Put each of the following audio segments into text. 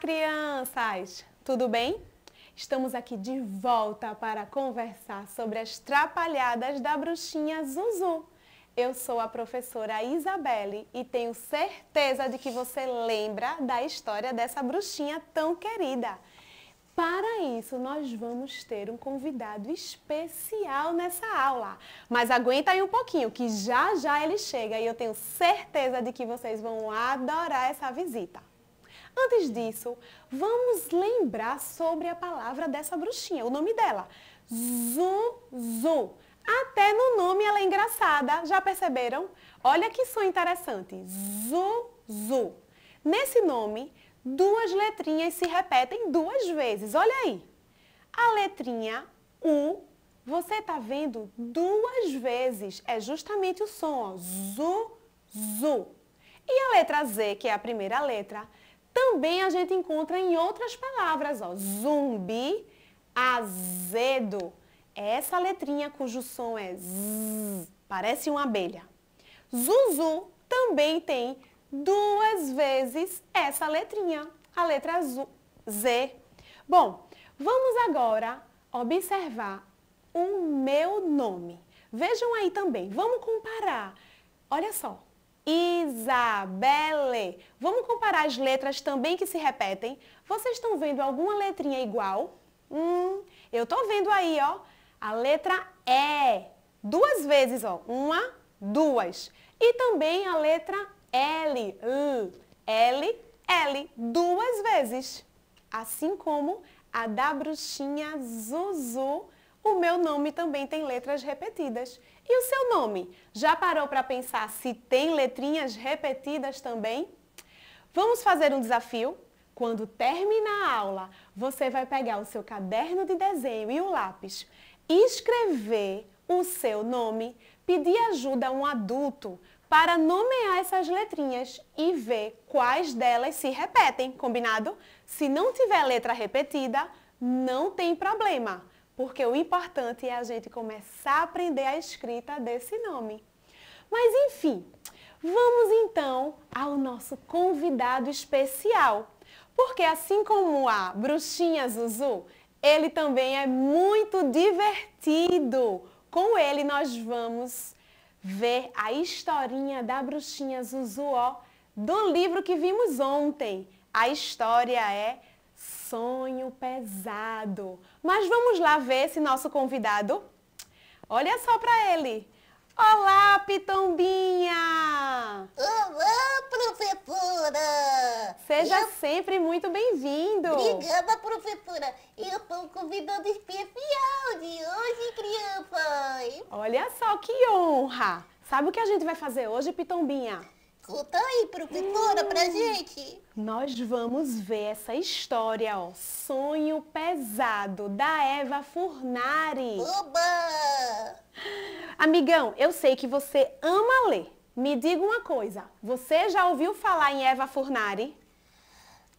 crianças! Tudo bem? Estamos aqui de volta para conversar sobre as trapalhadas da bruxinha Zuzu. Eu sou a professora Isabelle e tenho certeza de que você lembra da história dessa bruxinha tão querida. Para isso, nós vamos ter um convidado especial nessa aula. Mas aguenta aí um pouquinho, que já já ele chega e eu tenho certeza de que vocês vão adorar essa visita. Antes disso, vamos lembrar sobre a palavra dessa bruxinha, o nome dela, Zuzu. Até no nome ela é engraçada, já perceberam? Olha que som interessante, Zuzu. Nesse nome, duas letrinhas se repetem duas vezes, olha aí. A letrinha U, você está vendo duas vezes, é justamente o som, ó, zu, zu. E a letra Z, que é a primeira letra, também a gente encontra em outras palavras, ó, zumbi, azedo. É essa letrinha cujo som é z, parece uma abelha. Zuzu também tem duas vezes essa letrinha, a letra Z. Bom, vamos agora observar o meu nome. Vejam aí também, vamos comparar. Olha só, Isabelle. Vamos comparar as letras também que se repetem? Vocês estão vendo alguma letrinha igual? Hum, eu estou vendo aí, ó, a letra E. Duas vezes, ó. Uma, duas. E também a letra L. L, L. Duas vezes. Assim como a da bruxinha Zuzu, o meu nome também tem letras repetidas. E o seu nome? Já parou para pensar se tem letrinhas repetidas também? Vamos fazer um desafio? Quando terminar a aula, você vai pegar o seu caderno de desenho e o lápis, escrever o seu nome, pedir ajuda a um adulto para nomear essas letrinhas e ver quais delas se repetem, combinado? Se não tiver letra repetida, não tem problema porque o importante é a gente começar a aprender a escrita desse nome. Mas enfim, vamos então ao nosso convidado especial, porque assim como a bruxinha Zuzu, ele também é muito divertido. Com ele nós vamos ver a historinha da bruxinha Zuzu, ó, do livro que vimos ontem. A história é sonho pesado. Mas vamos lá ver esse nosso convidado. Olha só para ele. Olá, Pitombinha! Olá, professora! Seja eu... sempre muito bem-vindo! Obrigada, professora! Eu sou um convidado especial de hoje, crianças! Olha só que honra! Sabe o que a gente vai fazer hoje, Pitombinha? Conta aí, professora, hum. pra gente. Nós vamos ver essa história, ó. Sonho Pesado, da Eva Furnari. Oba! Amigão, eu sei que você ama ler. Me diga uma coisa, você já ouviu falar em Eva Furnari?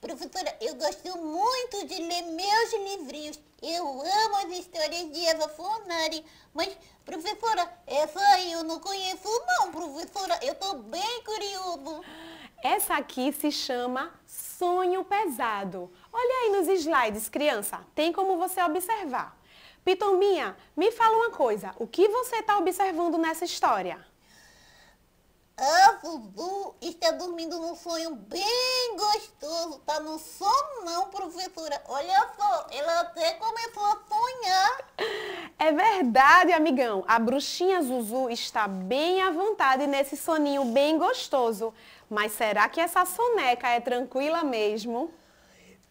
Professora, eu gosto muito de ler meus livrinhos. Eu amo as histórias de Eva Funari. Mas, professora, essa aí eu não conheço não, professora. Eu tô bem curioso. Essa aqui se chama Sonho Pesado. Olha aí nos slides, criança. Tem como você observar. Pitombinha, me fala uma coisa. O que você está observando nessa história? Ah, Bubu, está é dormindo num sonho bem gostoso. Tá num sono não, professora. Olha só, ela até começou a sonhar. É verdade, amigão. A bruxinha Zuzu está bem à vontade nesse soninho bem gostoso. Mas será que essa soneca é tranquila mesmo?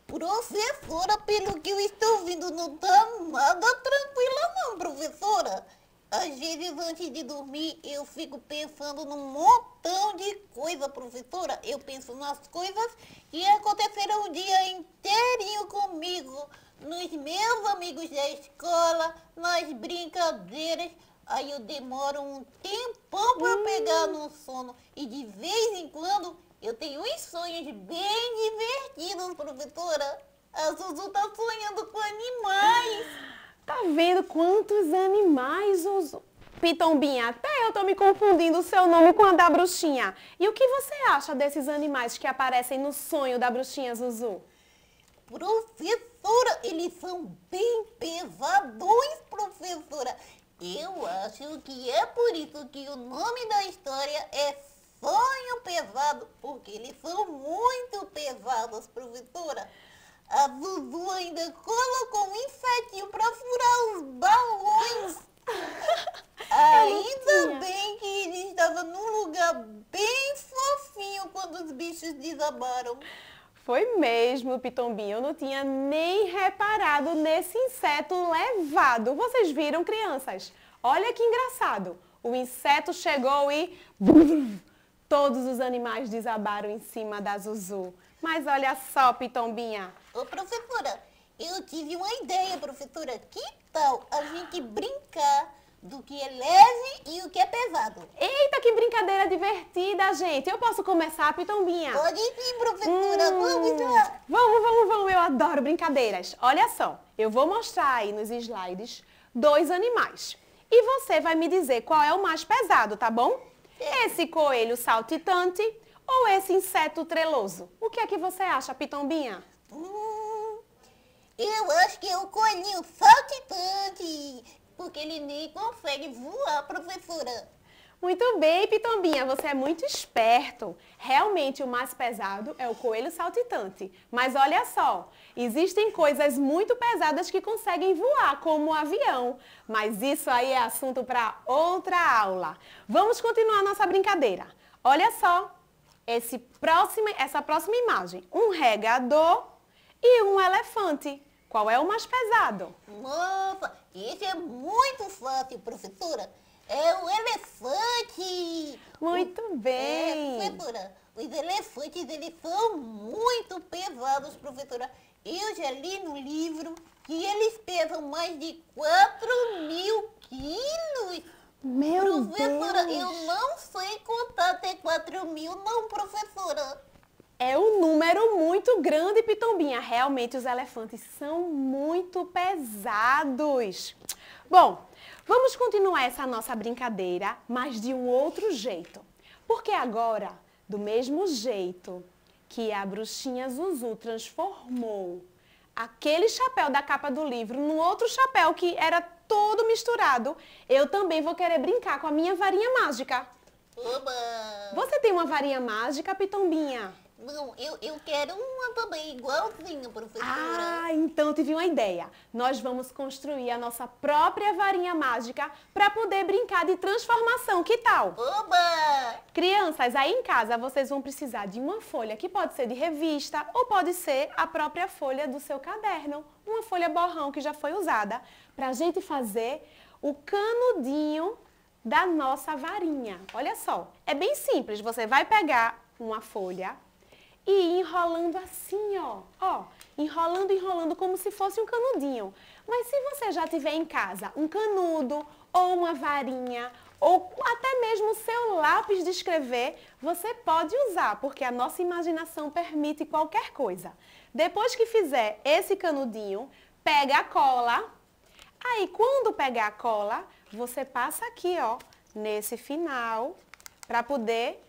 Professora, pelo que eu estou ouvindo, não tá nada tranquila não, professora. Às vezes, antes de dormir, eu fico pensando num montão de coisa, professora. Eu penso nas coisas que aconteceram o dia inteirinho comigo, nos meus amigos da escola, nas brincadeiras. Aí eu demoro um tempão para hum. pegar no sono. E de vez em quando, eu tenho uns sonhos bem divertidos, professora. A Suzu tá sonhando com animais. Tá vendo quantos animais usou? Pitombinha, até eu tô me confundindo o seu nome com a da bruxinha. E o que você acha desses animais que aparecem no sonho da bruxinha Zuzu? Professora, eles são bem pesadões, professora. Eu acho que é por isso que o nome da história é Sonho Pesado, porque eles são muito pesados, professora. A Dudu ainda cola com infetinho para furar os balões. É ainda bem que ele estava num lugar bem fofinho quando os bichos desabaram. Foi mesmo, Pitombinho. Eu não tinha nem reparado nesse inseto levado. Vocês viram, crianças? Olha que engraçado. O inseto chegou e... Todos os animais desabaram em cima da Zuzu. Mas olha só, Pitombinha. Ô, professora, eu tive uma ideia, professora. Que tal a gente brincar do que é leve e o que é pesado? Eita, que brincadeira divertida, gente. Eu posso começar, Pitombinha? Pode sim, professora. Hum, vamos lá. Vamos, vamos, vamos. Eu adoro brincadeiras. Olha só, eu vou mostrar aí nos slides dois animais. E você vai me dizer qual é o mais pesado, tá bom? Esse coelho saltitante ou esse inseto treloso? O que é que você acha, Pitombinha? Hum, eu acho que é o coelhinho saltitante, porque ele nem consegue voar, professora. Muito bem, Pitombinha, você é muito esperto. Realmente o mais pesado é o coelho saltitante. Mas olha só, existem coisas muito pesadas que conseguem voar, como o um avião. Mas isso aí é assunto para outra aula. Vamos continuar nossa brincadeira. Olha só, esse próximo, essa próxima imagem. Um regador e um elefante. Qual é o mais pesado? Nossa, esse é muito fácil, professora. É o elefante. Muito o, bem. É, professora, os elefantes, eles são muito pesados, professora. Eu já li no livro que eles pesam mais de 4 mil quilos. Meu professora, Deus. eu não sei contar até 4 mil, não, professora. É um número muito grande, Pitombinha. Realmente, os elefantes são muito pesados. Bom, vamos continuar essa nossa brincadeira, mas de um outro jeito. Porque agora, do mesmo jeito que a bruxinha Zuzu transformou aquele chapéu da capa do livro num outro chapéu que era todo misturado, eu também vou querer brincar com a minha varinha mágica. Oba! Você tem uma varinha mágica, Pitombinha? Não, eu, eu quero uma também, igualzinha, professora. Ah, então tive uma ideia. Nós vamos construir a nossa própria varinha mágica para poder brincar de transformação. Que tal? Oba! Crianças, aí em casa vocês vão precisar de uma folha que pode ser de revista ou pode ser a própria folha do seu caderno. Uma folha borrão que já foi usada para a gente fazer o canudinho da nossa varinha. Olha só, é bem simples. Você vai pegar uma folha e ir enrolando assim, ó. Ó, enrolando, enrolando como se fosse um canudinho. Mas se você já tiver em casa um canudo ou uma varinha ou até mesmo o seu lápis de escrever, você pode usar, porque a nossa imaginação permite qualquer coisa. Depois que fizer esse canudinho, pega a cola Aí, quando pegar a cola, você passa aqui, ó, nesse final, para poder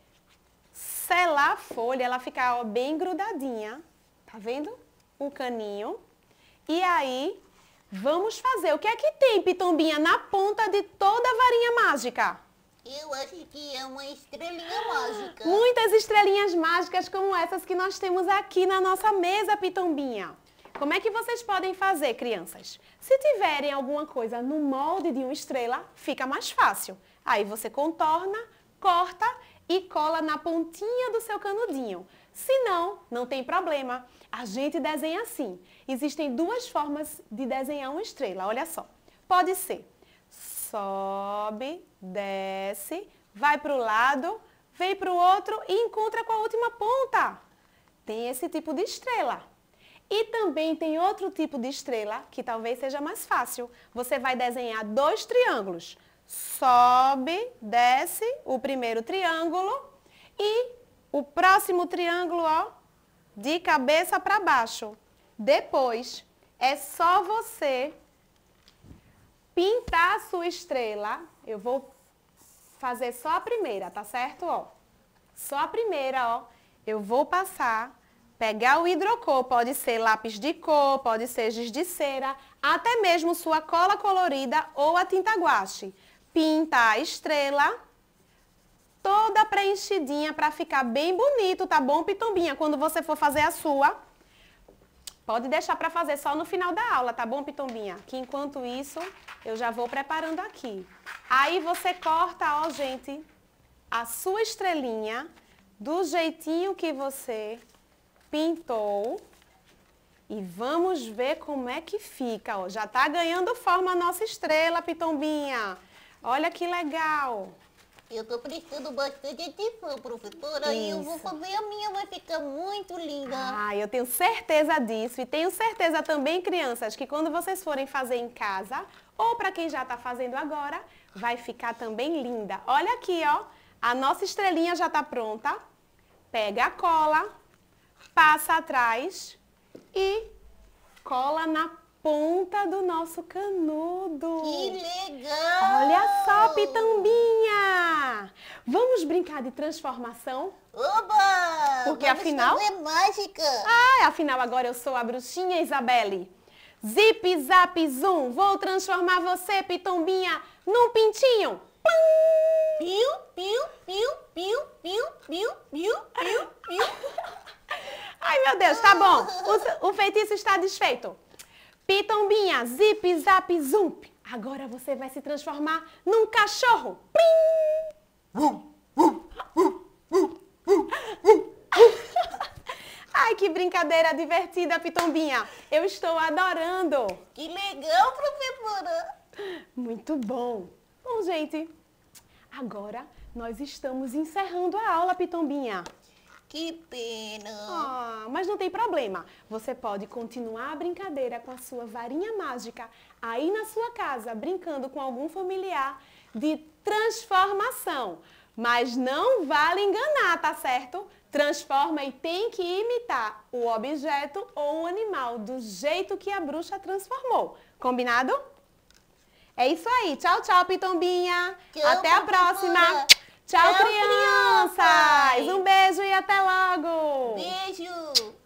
selar a folha, ela ficar, ó, bem grudadinha. Tá vendo? O caninho. E aí, vamos fazer. O que é que tem, Pitombinha, na ponta de toda a varinha mágica? Eu acho que é uma estrelinha mágica. Muitas estrelinhas mágicas como essas que nós temos aqui na nossa mesa, Pitombinha. Como é que vocês podem fazer, crianças? Se tiverem alguma coisa no molde de uma estrela, fica mais fácil. Aí você contorna, corta e cola na pontinha do seu canudinho. Se não, não tem problema. A gente desenha assim. Existem duas formas de desenhar uma estrela, olha só. Pode ser sobe, desce, vai para o lado, vem para o outro e encontra com a última ponta. Tem esse tipo de estrela. E também tem outro tipo de estrela que talvez seja mais fácil. Você vai desenhar dois triângulos. Sobe, desce o primeiro triângulo e o próximo triângulo, ó, de cabeça para baixo. Depois, é só você pintar a sua estrela. Eu vou fazer só a primeira, tá certo? Ó, só a primeira, ó. Eu vou passar Pegar o hidrocor, pode ser lápis de cor, pode ser giz de cera, até mesmo sua cola colorida ou a tinta guache. Pinta a estrela toda preenchidinha para ficar bem bonito, tá bom, Pitombinha? Quando você for fazer a sua, pode deixar para fazer só no final da aula, tá bom, Pitombinha? Que enquanto isso, eu já vou preparando aqui. Aí você corta, ó, gente, a sua estrelinha do jeitinho que você pintou. E vamos ver como é que fica. Ó, já está ganhando forma a nossa estrela, Pitombinha. Olha que legal. Eu estou prestando bastante atenção, professora, Isso. e eu vou fazer a minha, vai ficar muito linda. Ah, eu tenho certeza disso. E tenho certeza também, crianças, que quando vocês forem fazer em casa, ou para quem já está fazendo agora, vai ficar também linda. Olha aqui, ó. A nossa estrelinha já está pronta. Pega a cola passa atrás e cola na ponta do nosso canudo. Que legal! Olha só, pitambinha! Vamos brincar de transformação? Oba! Porque Vamos afinal... é mágica! Ah, afinal agora eu sou a bruxinha Isabelle. Zip, zap, zoom, vou transformar você, pitombinha, num pintinho. Piu, piu, piu, piu, piu, piu, piu, piu, piu. Ai, meu Deus, tá bom. O, o feitiço está desfeito. Pitombinha, zip, zap, zump. Agora você vai se transformar num cachorro. Plim! Ai, que brincadeira divertida, Pitombinha. Eu estou adorando. Que legal, professora. Muito bom. Bom, gente, agora nós estamos encerrando a aula, Pitombinha. Que pena! Oh, mas não tem problema. Você pode continuar a brincadeira com a sua varinha mágica aí na sua casa, brincando com algum familiar de transformação. Mas não vale enganar, tá certo? Transforma e tem que imitar o objeto ou o animal do jeito que a bruxa transformou. Combinado? É isso aí. Tchau, tchau, Pitombinha. Tchau, Até a próxima. Tchau, crianças! crianças! Um beijo e até logo! Beijo!